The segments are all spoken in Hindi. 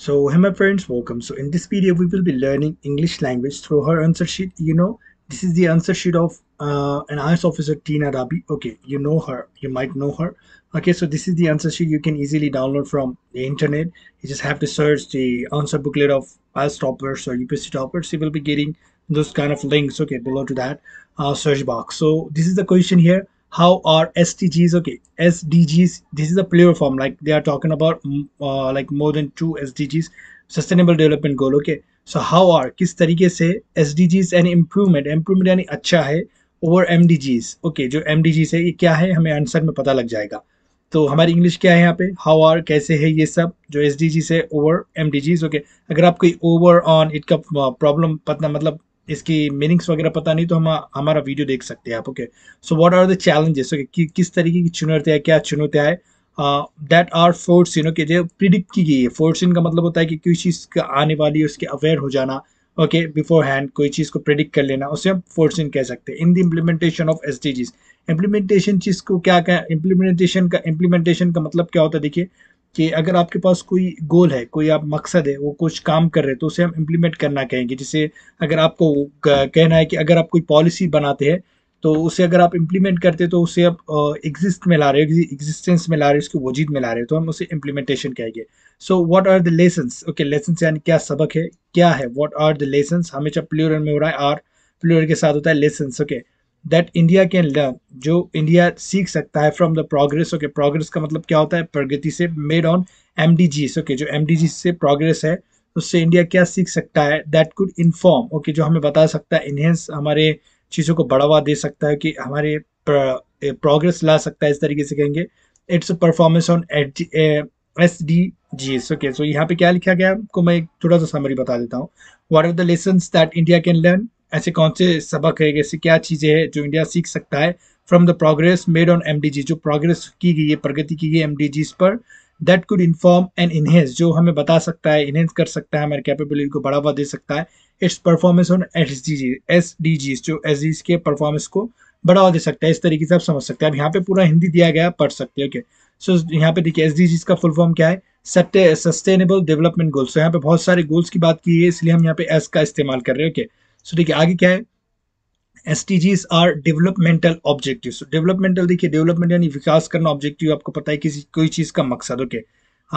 So hey my friends welcome. So in this video we will be learning English language through her answer sheet. You know this is the answer sheet of uh, an IS officer Tina Rabi. Okay you know her you might know her. Okay so this is the answer sheet you can easily download from the internet. You just have to search the answer booklet of IS toppers or UPSC toppers. You will be getting those kind of links okay below to that uh, search box. So this is the question here how are SDGs? Okay, SDGs. This is a plural form. Like they are talking about uh, like more than two SDGs, Sustainable Development Goal. Okay, so how are किस तरीके से SDGs and improvement, improvement यानी अच्छा है over MDGs. Okay, जो MDGs है ये क्या है हमें answer में पता लग जाएगा. तो हमारी इंग्लिश क्या है यहाँ पे हाउ आर कैसे है ये सब जो एस डी जी से over M D Gs okay अगर आप कोई ओवर ऑन इट का प्रॉब्लम पता मतलब इसकी मीनिंग्स वगैरह पता नहीं तो हम हमारा वीडियो देख सकते हैं आप okay so what are the challenges okay किस तरीके की चुनौतियाँ क्या चुनौतियाँ है that are force in okay जो प्रिडिक्ट की गई है फोर्स इन का मतलब होता है कि कोई चीज़ का आने वाली है उसके अवेयर हो जाना ओके बिफोर हैंड कोई चीज़ को प्रिडिक्ट कर लेना उसे हम फोर्स इन कह सकते हैं in the implementation of S D Gs implementation चीज़ को क्या क्या इम्प्लीमेंटेशन का इम्प्लीमेंटेशन का मतलब क्या होता है देखिए कि अगर आपके पास कोई गोल है कोई आप मकसद है वो कुछ काम कर रहे हैं तो उसे हम इम्प्लीमेंट करना कहेंगे जैसे अगर आपको कहना है कि अगर आप कोई पॉलिसी बनाते हैं तो उसे अगर आप इम्प्लीमेंट करते तो उसे आप एग्जिस्ट में ला रहे हो एग्जिस्टेंस में ला रहे हो उसकी वजीद में ला रहे हो तो हम उसे इम्प्लीमेंटेशन कहेंगे so what are the lessons okay lessons यानी क्या सबक है क्या है वॉट आर द लेसन्स हमेशा प्लूरल में हो रहा है आर प्लूरल के साथ होता है lessons okay okay. That India can learn जो इंडिया सीख सकता है from the progress okay progress का मतलब क्या होता है प्रगति से made on M D okay जो एम डी जी से प्रोग्रेस है उससे इंडिया क्या सीख सकता है दैट कुड इन्फॉर्म ओके जो हमें बता सकता है इन्हेंस हमारे चीज़ों को बढ़ावा दे सकता है कि हमारे प्रोग्रेस ला सकता है इस तरीके से कहेंगे it's performance on S D G S okay so यहाँ पे क्या लिखा गया आपको मैं थोड़ा सा समरी बता देता हूँ what are the lesson that India can learn ऐसे कौन से सबक है ऐसी क्या चीज़ें हैं जो इंडिया सीख सकता है from the progress made on M जो प्रोग्रेस की गई है प्रगति की गई एम पर that could inform and enhance जो हमें बता सकता है इन्हेंस कर सकता है हमारे कैपेबिलिटी को बढ़ावा दे सकता है its performance on S D G S D G जो एस डी के परफॉर्मेंस को बढ़ावा दे सकता है इस तरीके से आप समझ सकते हैं अब यहाँ पे पूरा हिंदी दिया गया पढ़ सकते हैं ओके सो यहाँ पे देखिए एस डी जी का फुल फॉर्म क्या है सस्टेनेबल डेवलपमेंट गोल्स तो यहाँ पे बहुत सारे गोल्स की बात की है इसलिए हम यहाँ पे एस का इस्तेमाल कर रहे हैं ओके okay? सो देखिए आगे क्या है S D Gs are developmental objective developmental देखिए डेवलपमेंट यानी विकास करना ऑब्जेक्टिव आपको पता है किसी कोई चीज़ का मकसद okay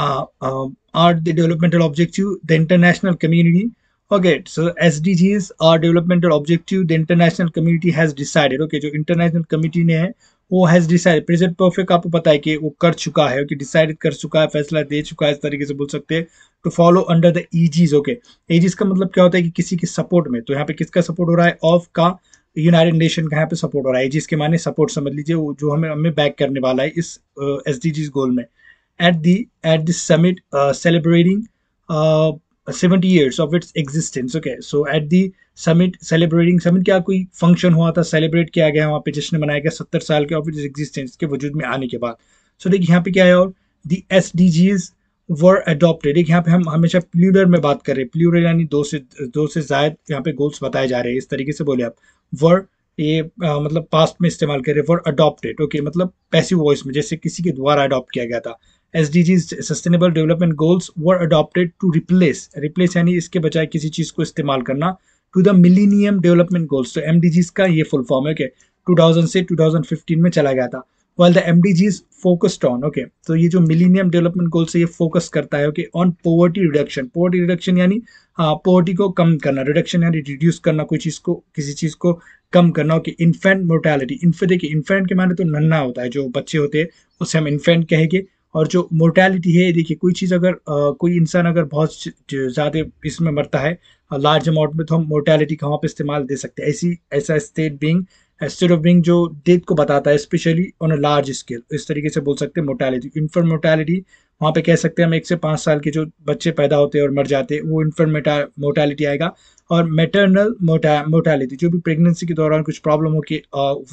are the developmental objective the international community okay so S D Gs are developmental objective the international community has decided okay जो इंटरनेशनल कम्युनिटी ने है वो हैज़ डिसाइड प्रेजेंट परफेक्ट आपको पता है कि वो कर चुका है कि डिसाइडेड कर चुका है फैसला दे चुका है इस तरीके से बोल सकते हैं to follow under the ages okay ages का मतलब क्या होता है कि किसी के सपोर्ट में तो यहाँ पे किसका सपोर्ट हो रहा है ऑफ का यूनाइटेड नेशन का यहाँ पे सपोर्ट हो रहा है जिसके माने सपोर्ट समझ लीजिए वो जो हमें हमें बैक करने वाला है इस एस डी गोल में at the at this summit celebrating seventy years of its existence okay so at the summit celebrating summit क्या कोई फंक्शन हुआ था सेलिब्रेट किया गया वहाँ पे जिसने मनाया गया सत्तर साल के ऑफ इट्स एग्जिस्टेंस के वजूद में आने के बाद सो देखिए यहाँ पे क्या है और the S D Gs were adopted एक यहाँ पे हम हमेशा प्लूरल में बात कर रहे हैं प्लूरल यानी दो से दो से जायद यहाँ पे गोल्स बताए जा रहे हैं इस तरीके से बोले आप वर ये आ, मतलब पास्ट में इस्तेमाल कर रहे हैं वर अडोप्टेड ओके मतलब पैसिव वॉइस में जैसे किसी के द्वारा अडोप्ट किया गया था SDGs sustainable development goals were adopted to replace replace यानी इसके बजाय किसी चीज़ को इस्तेमाल करना to the millennium development goals तो एम का ये फुल फॉर्म है ओके टू से 2015 में चला गया था well the M focused on okay तो ये जो मिलीनियम डेवलपमेंट गोल्स है ये फोकस करता है okay on poverty reduction poverty reduction यानी हाँ पोवर्टी को कम करना रिडक्शन यानी रिड्यूस करना कोई चीज़ को किसी चीज़ को कम करना ओके इन्फेंट मोर्टैलिटी इन्फेंट देखिए इन्फेंट के माने तो नन्ना होता है जो बच्चे होते हैं उसे हम इन्फेंट कहेंगे और जो मोर्टैलिटी है देखिए कोई चीज़ अगर कोई इंसान अगर बहुत ज़्यादा इसमें मरता है लार्ज अमाउंट में तो हम मोर्टैलिटी का वहाँ पर इस्तेमाल दे सकते हैं ऐसी ऐसा state being state of being जो डेथ को बताता है specially on a large scale इस तरीके से बोल सकते हैं मोर्टैलिटी इन्फर मोर्टैलिटी वहाँ पे कह सकते हैं हम एक से पाँच साल के जो बच्चे पैदा होते हैं और मर जाते हैं वो इन्फर मोर्टैलिटी आएगा और मेटर्नल मोर्टैलिटी जो भी प्रेगनेंसी के दौरान कुछ प्रॉब्लम हो के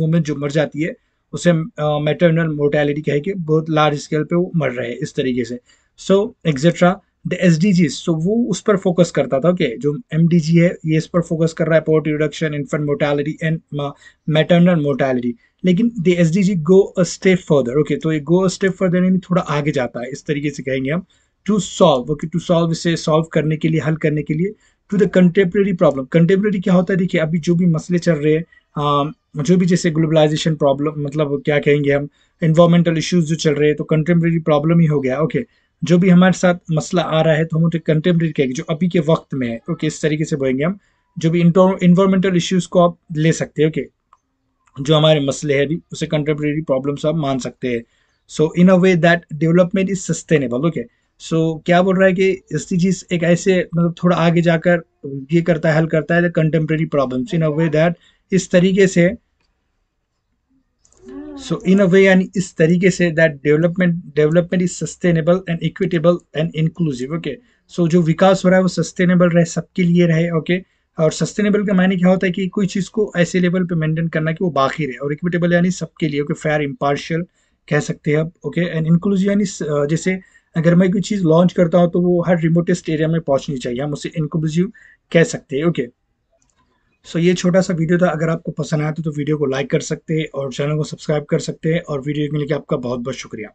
वुमेन जो मर जाती है उसे मेटरनल मोर्टेलिटी कहे है कि बहुत लार्ज स्केल पे वो मर रहे हैं इस तरीके से so etcetera the S D G so वो उस पर फोकस करता था ओके okay, जो एम डी जी है ये इस पर फोकस कर रहा है poverty reduction infant mortality and maternal mortality लेकिन the S D G go a step further okay तो ये गो अ स्टेप फर्दर यानी थोड़ा आगे जाता है इस तरीके से कहेंगे हम to solve okay to solve इसे सॉल्व करने के लिए हल करने के लिए to the contemporary problem contemporary क्या होता है देखिए अभी जो भी मसले चल रहे हैं जो भी जैसे ग्लोबलाइजेशन प्रॉब्लम मतलब क्या कहेंगे हम इन्वायरमेंटल इश्यूज जो चल रहे हैं तो कंटेम्प्रेरी प्रॉब्लम ही हो गया ओके जो भी हमारे साथ मसला आ रहा है तो हम उसे कंटेम्प्रेरी कहेंगे जो अभी के वक्त में है ओके इस तरीके से बोलेंगे हम जो भी इन्वायरमेंटल इश्यूज को आप ले सकते हैं ओके जो हमारे मसले हैं अभी उसे कंटेम्प्रेरी प्रॉब्लम्स आप मान सकते हैं so in a way that development is sustainable okay so क्या बोल रहा है कि एस चीज एक ऐसे मतलब थोड़ा आगे जाकर ये करता है हल करता है contemporary problems in a way that इस तरीके से सो इन अ वे यानी इस तरीके से that development development is sustainable and equitable and inclusive okay so जो विकास हो रहा है वो सस्टेनेबल रहे सबके लिए रहे okay और सस्टेनेबल का मायने क्या होता है कि कोई चीज़ को ऐसे लेवल पे मेंटेन करना कि वो बाकी रहे और इक्विटेबल यानी सबके लिए ओके फेयर इम्पार्शियल कह सकते हैं आप ओके एंड इंक्लूसिव यानी जैसे अगर मैं कोई चीज़ लॉन्च करता हूँ तो वो हर रिमोटेस्ट एरिया में पहुँचनी चाहिए हम उसे इंक्लूसिव कह सकते हैं ओके okay? सो so, ये छोटा सा वीडियो था अगर आपको पसंद आया तो, वीडियो तो को लाइक कर सकते और चैनल को सब्सक्राइब कर सकते हैं और वीडियो के लिए आपका बहुत बहुत शुक्रिया